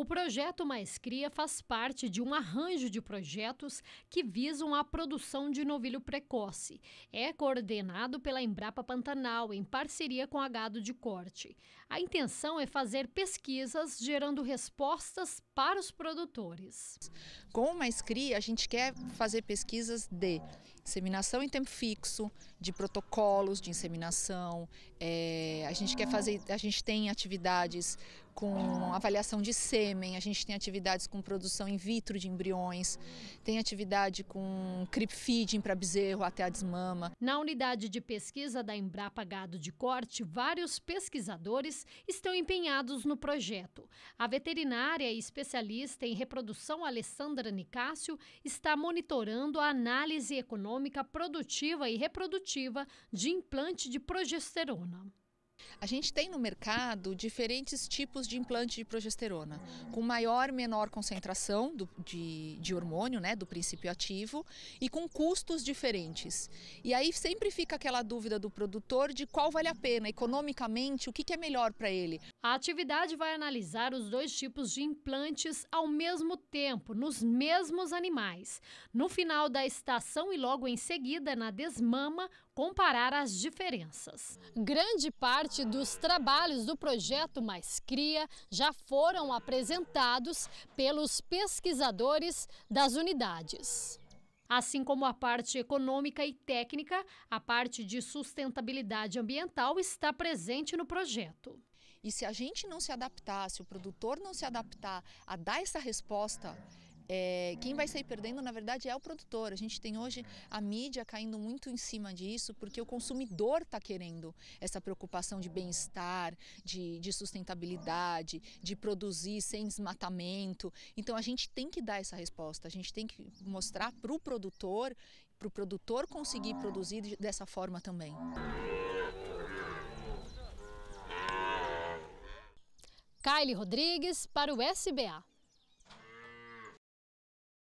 O projeto Cria faz parte de um arranjo de projetos que visam a produção de novilho precoce. É coordenado pela Embrapa Pantanal, em parceria com a Gado de Corte. A intenção é fazer pesquisas gerando respostas para os produtores. Com o Cria a gente quer fazer pesquisas de inseminação em tempo fixo, de protocolos de inseminação. É, a gente quer fazer, a gente tem atividades com ah. avaliação de sêmen, a gente tem atividades com produção in vitro de embriões, tem atividade com crip feeding para bezerro até a desmama. Na unidade de pesquisa da Embrapa Gado de Corte, vários pesquisadores estão empenhados no projeto. A veterinária e especialista em reprodução Alessandra Nicásio está monitorando a análise econômica produtiva e reprodutiva de implante de progesterona. A gente tem no mercado diferentes tipos de implante de progesterona, com maior menor concentração do, de, de hormônio, né, do princípio ativo, e com custos diferentes. E aí sempre fica aquela dúvida do produtor de qual vale a pena, economicamente, o que, que é melhor para ele. A atividade vai analisar os dois tipos de implantes ao mesmo tempo, nos mesmos animais. No final da estação e logo em seguida, na desmama, comparar as diferenças. Grande parte dos trabalhos do projeto Mais Cria já foram apresentados pelos pesquisadores das unidades. Assim como a parte econômica e técnica, a parte de sustentabilidade ambiental está presente no projeto. E se a gente não se adaptar, se o produtor não se adaptar a dar essa resposta, é, quem vai sair perdendo, na verdade, é o produtor. A gente tem hoje a mídia caindo muito em cima disso, porque o consumidor está querendo essa preocupação de bem-estar, de, de sustentabilidade, de produzir sem desmatamento. Então a gente tem que dar essa resposta, a gente tem que mostrar para o produtor, para o produtor conseguir produzir dessa forma também. Kylie Rodrigues para o SBA.